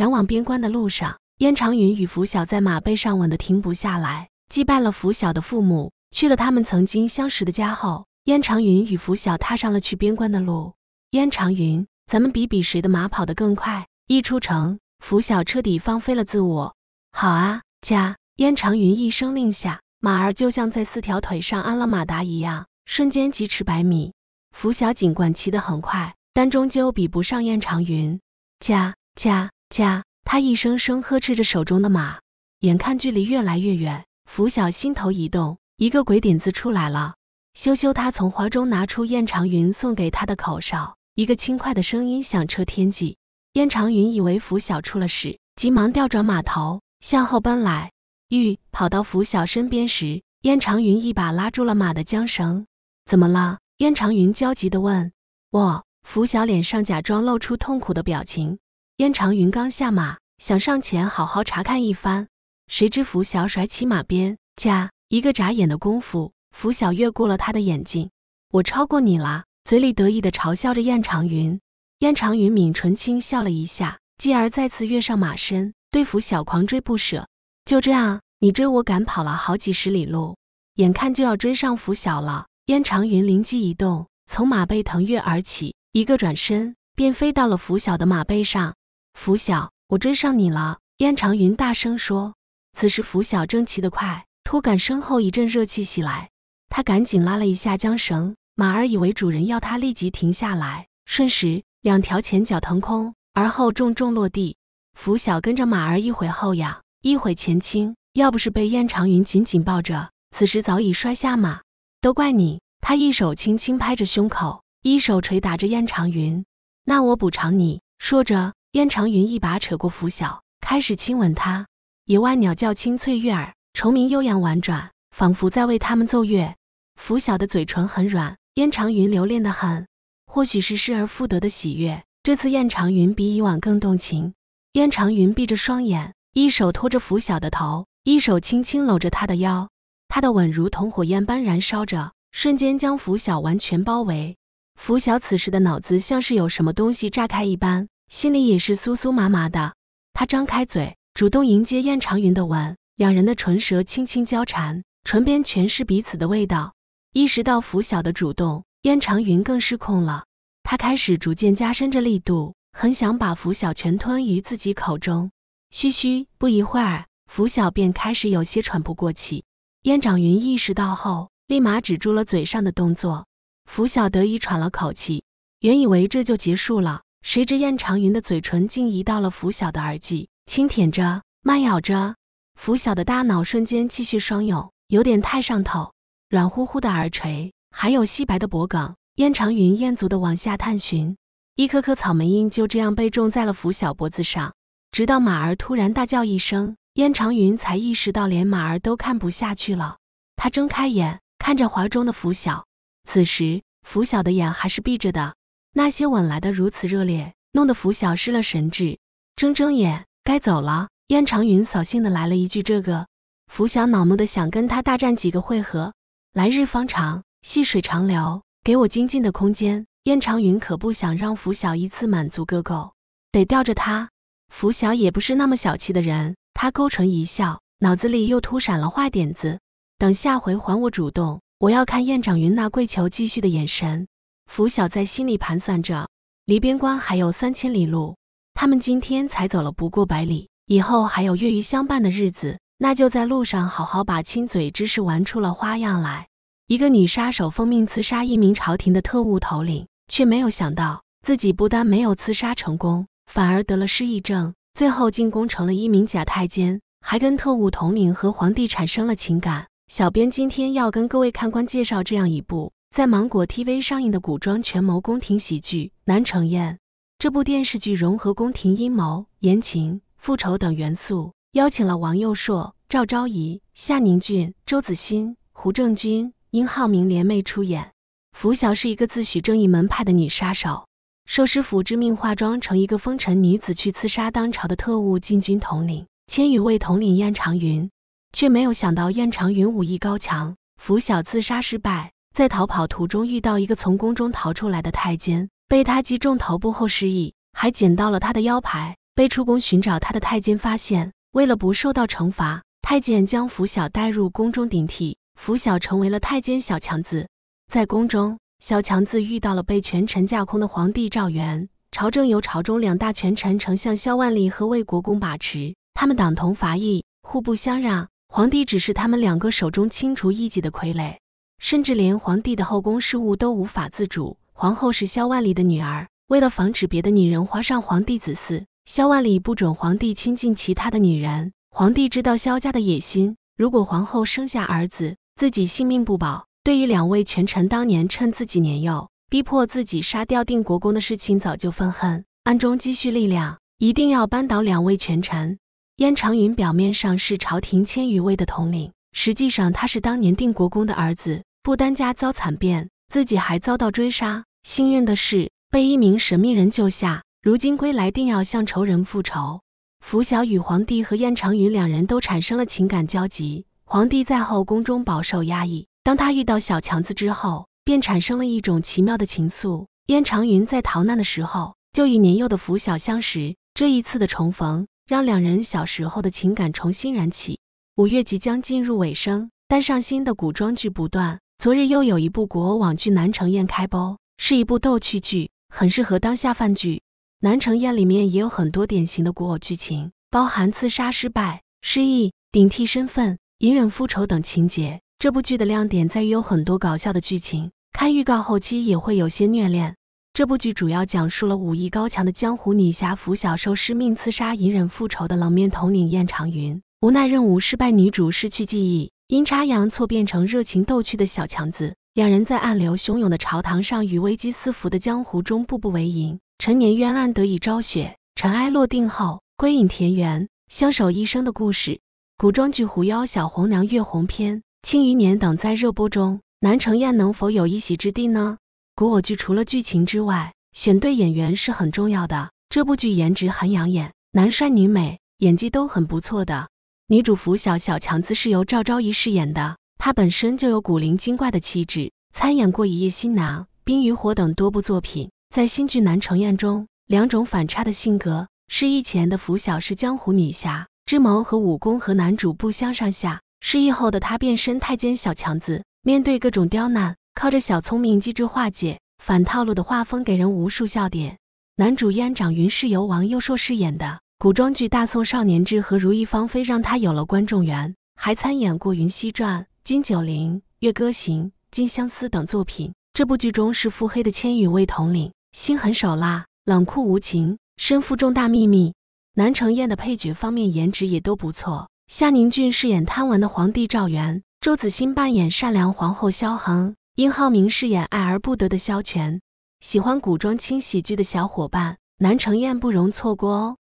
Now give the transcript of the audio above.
赶往边关的路上，燕长云与拂晓在马背上吻得停不下来。击败了拂晓的父母，去了他们曾经相识的家后，燕长云与拂晓踏上了去边关的路。燕长云，咱们比比谁的马跑得更快。一出城，拂晓彻底放飞了自我。好啊，家！燕长云一声令下，马儿就像在四条腿上安了马达一样，瞬间疾驰百米。拂晓尽管骑得很快，但终究比不上燕长云。家家。他一声声呵斥着手中的马，眼看距离越来越远。拂晓心头一动，一个鬼点子出来了。羞羞，他从怀中拿出燕长云送给他的口哨，一个轻快的声音响彻天际。燕长云以为拂晓出了事，急忙调转马头向后奔来。欲跑到拂晓身边时，燕长云一把拉住了马的缰绳。“怎么了？”燕长云焦急地问。我，拂晓脸上假装露出痛苦的表情。燕长云刚下马，想上前好好查看一番，谁知拂晓甩起马鞭，嚓！一个眨眼的功夫，拂晓越过了他的眼睛。我超过你了，嘴里得意的嘲笑着燕长云。燕长云抿唇轻笑了一下，继而再次跃上马身，对拂晓狂追不舍。就这样，你追我赶，跑了好几十里路，眼看就要追上拂晓了。燕长云灵机一动，从马背腾跃而起，一个转身便飞到了拂晓的马背上。拂晓，我追上你了！燕长云大声说。此时拂晓正骑得快，突感身后一阵热气袭来，他赶紧拉了一下缰绳，马儿以为主人要他立即停下来，瞬时两条前脚腾空，而后重重落地。拂晓跟着马儿一会后仰，一会前倾，要不是被燕长云紧紧抱着，此时早已摔下马。都怪你！他一手轻轻拍着胸口，一手捶打着燕长云。那我补偿你，说着。燕长云一把扯过拂晓，开始亲吻他。野外鸟叫清脆悦耳，虫鸣悠扬婉转，仿佛在为他们奏乐。拂晓的嘴唇很软，燕长云留恋的很，或许是失而复得的喜悦。这次燕长云比以往更动情。燕长云闭着双眼，一手托着拂晓的头，一手轻轻搂着他的腰。他的吻如同火焰般燃烧着，瞬间将拂晓完全包围。拂晓此时的脑子像是有什么东西炸开一般。心里也是酥酥麻麻的，他张开嘴，主动迎接燕长云的吻，两人的唇舌轻轻交缠，唇边全是彼此的味道。意识到拂晓的主动，燕长云更失控了，他开始逐渐加深着力度，很想把拂晓全吞于自己口中。嘘嘘，不一会儿，拂晓便开始有些喘不过气。燕长云意识到后，立马止住了嘴上的动作，拂晓得以喘了口气。原以为这就结束了。谁知燕长云的嘴唇竟移到了拂晓的耳际，轻舔着，慢咬着，拂晓的大脑瞬间气血双涌，有点太上头。软乎乎的耳垂，还有细白的脖颈。燕长云餍足的往下探寻，一颗颗草莓印就这样被种在了拂晓脖子上。直到马儿突然大叫一声，燕长云才意识到连马儿都看不下去了。他睁开眼，看着怀中的拂晓，此时拂晓的眼还是闭着的。那些吻来的如此热烈，弄得拂晓失了神智。睁睁眼，该走了。燕长云扫兴的来了一句：“这个。”拂晓恼怒的想跟他大战几个回合，来日方长，细水长流，给我精进的空间。燕长云可不想让拂晓一次满足个够，得吊着他。拂晓也不是那么小气的人，他勾唇一笑，脑子里又突闪了坏点子。等下回还我主动，我要看燕长云那跪求继续的眼神。拂晓在心里盘算着，离边关还有三千里路，他们今天才走了不过百里，以后还有月余相伴的日子，那就在路上好好把亲嘴之事玩出了花样来。一个女杀手奉命刺杀一名朝廷的特务头领，却没有想到自己不但没有刺杀成功，反而得了失忆症，最后进宫成了一名假太监，还跟特务同名和皇帝产生了情感。小编今天要跟各位看官介绍这样一部。在芒果 TV 上映的古装权谋宫廷喜剧《南城宴》，这部电视剧融合宫廷阴谋、言情、复仇等元素，邀请了王佑硕、赵昭仪、夏宁俊、周子欣、胡正军、殷浩明联袂出演。拂晓是一个自诩正义门派的女杀手，受师傅之命化妆成一个风尘女子去刺杀当朝的特务禁军统领千羽卫统领燕长云，却没有想到燕长云武艺高强，拂晓自杀失败。在逃跑途中遇到一个从宫中逃出来的太监，被他击中头部后失忆，还捡到了他的腰牌。被出宫寻找他的太监发现，为了不受到惩罚，太监将拂晓带入宫中顶替。拂晓成为了太监小强子。在宫中，小强子遇到了被权臣架空的皇帝赵元。朝政由朝中两大权臣丞相萧万里和魏国公把持，他们党同伐异，互不相让。皇帝只是他们两个手中清除异己的傀儡。甚至连皇帝的后宫事务都无法自主。皇后是萧万里的女儿，为了防止别的女人怀上皇帝子嗣，萧万里不准皇帝亲近其他的女人。皇帝知道萧家的野心，如果皇后生下儿子，自己性命不保。对于两位权臣当年趁自己年幼逼迫自己杀掉定国公的事情，早就愤恨，暗中积蓄力量，一定要扳倒两位权臣。燕长云表面上是朝廷千余位的统领，实际上他是当年定国公的儿子。不丹家遭惨变，自己还遭到追杀。幸运的是，被一名神秘人救下。如今归来，定要向仇人复仇。拂晓与皇帝和燕长云两人都产生了情感交集。皇帝在后宫中饱受压抑，当他遇到小强子之后，便产生了一种奇妙的情愫。燕长云在逃难的时候就与年幼的拂晓相识。这一次的重逢，让两人小时候的情感重新燃起。五月即将进入尾声，但上新的古装剧不断。昨日又有一部国网剧《南城宴》开播，是一部逗趣剧，很适合当下饭剧。《南城宴》里面也有很多典型的古偶剧情，包含刺杀失败、失忆、顶替身份、隐忍复仇等情节。这部剧的亮点在于有很多搞笑的剧情。看预告后期也会有些虐恋。这部剧主要讲述了武艺高强的江湖女侠拂晓受师命刺杀隐忍复仇的冷面统领燕长云，无奈任务失败，女主失去记忆。阴差阳错变成热情逗趣的小强子，两人在暗流汹涌的朝堂上与危机四伏的江湖中步步为营，陈年冤案得以昭雪，尘埃落定后归隐田园，相守一生的故事。古装剧《狐妖小红娘月红篇》《青鱼年》等在热播中，南城宴能否有一席之地呢？古偶剧除了剧情之外，选对演员是很重要的。这部剧颜值很养眼，男帅女美，演技都很不错的。女主拂晓小强子是由赵昭仪饰演的，她本身就有古灵精怪的气质，参演过《一夜新娘》《冰与火》等多部作品。在新剧《南城宴》中，两种反差的性格：失忆前的拂晓是江湖女侠，智谋和武功和男主不相上下；失忆后的她变身太监小强子，面对各种刁难，靠着小聪明机智化解，反套路的画风给人无数笑点。男主燕长云是由王佑硕饰演的。古装剧《大宋少年志》和《如意芳菲》让他有了观众缘，还参演过《云溪传》《金九龄》《月歌行》《金相思》等作品。这部剧中是腹黑的千羽卫统领，心狠手辣，冷酷无情，身负重大秘密。南城燕的配角方面颜值也都不错。夏宁俊饰演贪玩的皇帝赵元，周子欣扮演善良皇后萧衡，殷浩明饰演爱而不得的萧权。喜欢古装轻喜剧的小伙伴，南城燕不容错过哦。